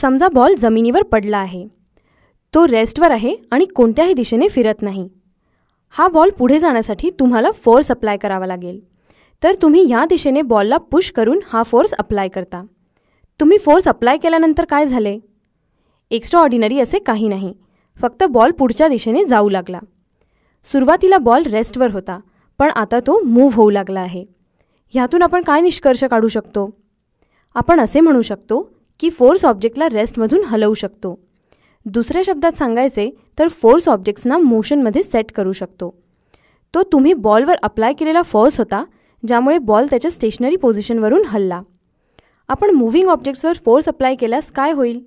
समजा बॉल जमिनीवर पडला आहे तो रेस्टवर आहे आणि कोणत्याही दिशेने फिरत नाही हा बॉल पुढे जाण्यासाठी तुम्हाला फोर्स अप्लाय करावा लागेल तर तुम्ही ह्या दिशेने बॉलला पुश करून हा फोर्स अप्लाय करता तुम्ही फोर्स अप्लाय केल्यानंतर काय झाले एक्स्ट्रा ऑर्डिनरी असे काही नाही फक्त बॉल पुढच्या दिशेने जाऊ लागला सुरुवातीला बॉल रेस्टवर होता पण आता तो मूव्ह होऊ लागला आहे ह्यातून आपण काय निष्कर्ष काढू शकतो आपण असे म्हणू शकतो की फोर्स ऑब्जेक्टला रेस्टमधून हलवू शकतो दुसऱ्या शब्दात सांगायचे तर फोर्स ऑब्जेक्ट्सना मोशनमध्ये सेट करू शकतो तो तुम्ही बॉलवर अप्लाय केलेला फोर्स होता ज्यामुळे बॉल त्याच्या स्टेशनरी पोझिशनवरून हलला आपण मूव्हिंग ऑब्जेक्ट्सवर फोर्स अप्लाय केल्यास काय होईल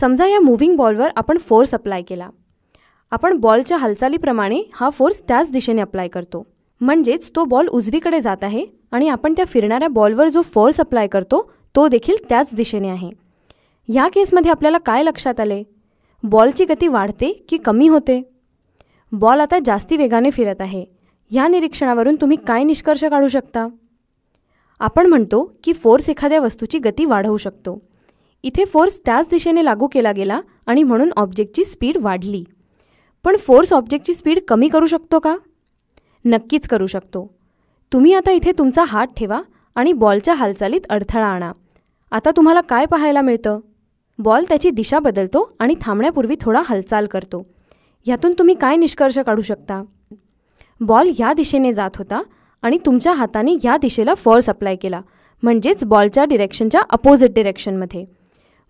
समजा या मूव्हिंग बॉलवर आपण फोर्स अप्लाय केला आपण बॉलच्या हालचालीप्रमाणे हा फोर्स त्याच दिशेने अप्लाय करतो म्हणजेच तो बॉल उजवीकडे जात आहे आणि आपण त्या फिरणाऱ्या बॉलवर जो फोर्स अप्लाय करतो तो देखील त्याच दिशेने आहे ह्या केसमध्ये आपल्याला काय लक्षात आले बॉलची गती वाढते की कमी होते बॉल आता जास्ती वेगाने फिरत आहे ह्या निरीक्षणावरून तुम्ही काय निष्कर्ष काढू शकता आपण म्हणतो की फोर्स एखाद्या वस्तूची गती वाढवू शकतो इथे फोर्स त्याच दिशेने लागू केला गेला आणि म्हणून ऑब्जेक्टची स्पीड वाढली पण फोर्स ऑब्जेक्टची स्पीड कमी करू शकतो का नक्कीच करू शकतो तुम्ही आता इथे तुमचा हात ठेवा आणि बॉलच्या हालचालीत अडथळा आणा आता तुम्हाला काय पाहायला मिळतं बॉल त्याची दिशा बदलतो आणि थांबण्यापूर्वी थोडा हालचाल करतो ह्यातून तुम्ही काय निष्कर्ष काढू शकता बॉल ह्या दिशेने जात होता आणि तुमच्या हाताने ह्या दिशेला फोर्स अप्लाय केला म्हणजेच बॉलच्या डिरेक्शनच्या अपोजिट डिरेक्शनमध्ये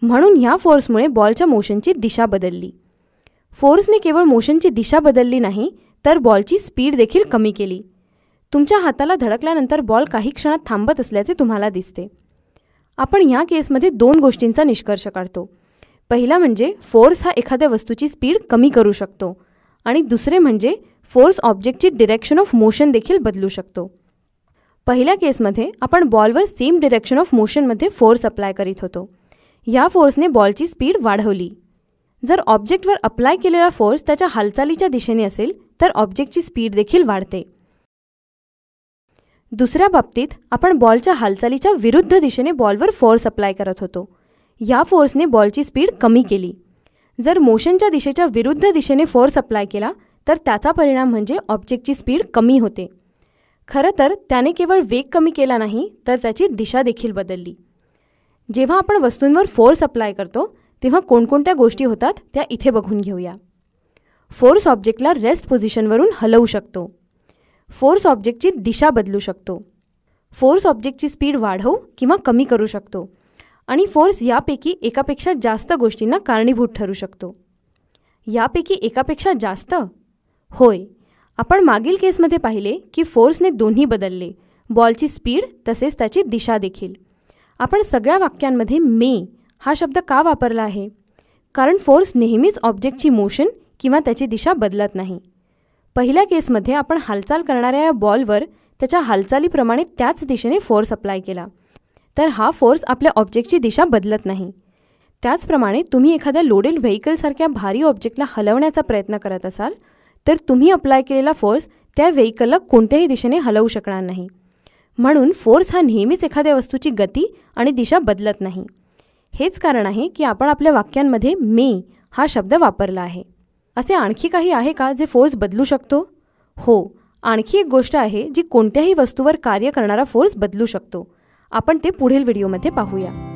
म्हणून ह्या फोर्समुळे बॉलच्या मोशनची दिशा बदलली फोर्सने केवळ मोशनची दिशा बदलली नाही तर बॉलची स्पीड देखील कमी केली तुमच्या हाताला धडकल्यानंतर बॉल काही क्षणात थांबत असल्याचे तुम्हाला दिसते आपण ह्या केसमध्ये दोन गोष्टींचा निष्कर्ष काढतो पहिला म्हणजे फोर्स हा एखाद्या वस्तूची स्पीड कमी करू शकतो आणि दुसरे म्हणजे फोर्स ऑब्जेक्टची डिरेक्शन ऑफ मोशन देखील बदलू शकतो पहिल्या केसमध्ये आपण बॉलवर सेम डिरेक्शन ऑफ मोशनमध्ये फोर्स अप्लाय करीत होतो ह्या फोर्सने बॉलची स्पीड वाढवली जर ऑब्जेक्टवर अप्लाय केलेला फोर्स त्याच्या हालचालीच्या दिशेने असेल तर ऑब्जेक्टची स्पीड देखील वाढते दुसऱ्या बाबतीत आपण बॉलच्या हालचालीच्या विरुद्ध दिशेने बॉलवर फोर्स अप्लाय करत होतो या फोर्सने बॉलची स्पीड कमी केली जर मोशनच्या दिशेच्या विरुद्ध दिशेने फोर्स अप्लाय केला तर त्याचा परिणाम म्हणजे ऑब्जेक्टची स्पीड कमी होते खरं तर त्याने केवळ वेग कमी केला नाही तर त्याची दिशा देखील बदलली जेव्हा आपण वस्तूंवर फोर्स अप्लाय करतो तेव्हा कोणकोणत्या गोष्टी होतात त्या इथे बघून घेऊया फोर्स ऑब्जेक्टला रेस्ट पोझिशनवरून हलवू शकतो फोर्स ऑब्जेक्टची दिशा बदलू शकतो फोर्स ऑब्जेक्टची स्पीड वाढवू किंवा कमी करू शकतो आणि फोर्स यापैकी एकापेक्षा जास्त गोष्टींना कारणीभूत ठरू शकतो यापैकी एकापेक्षा जास्त होय आपण मागील केसमध्ये पाहिले की फोर्सने दोन्ही बदलले बॉलची स्पीड तसेच त्याची दिशा देखील आपण सगळ्या वाक्यांमध्ये मे हा शब्द का वापरला आहे कारण फोर्स नेहमीच ऑब्जेक्टची मोशन किंवा त्याची दिशा बदलत नाही पहिल्या केसमध्ये आपण हालचाल करणाऱ्या या बॉलवर त्याच्या हालचालीप्रमाणे त्याच दिशेने फोर्स अप्लाय केला तर हा फोर्स आपल्या ऑब्जेक्टची दिशा बदलत नाही त्याचप्रमाणे तुम्ही एखाद्या लोडेड व्हेकलसारख्या भारी ऑब्जेक्टला हलवण्याचा प्रयत्न करत असाल तर तुम्ही अप्लाय केलेला फोर्स त्या व्हेकलला कोणत्याही दिशेने हलवू शकणार नाही म्हणून फोर्स हा नेहमीच एखाद्या वस्तूची गती आणि दिशा बदलत नाही हेच कारण आहे की आपण आपल्या वाक्यांमध्ये मे हा शब्द वापरला आहे असे आणखी काही आहे का जे फोर्स बदलू शकतो हो आणखी एक गोष्ट आहे जी कोणत्याही वस्तूवर कार्य करणारा फोर्स बदलू शकतो आपण ते पुढील व्हिडिओमध्ये पाहूया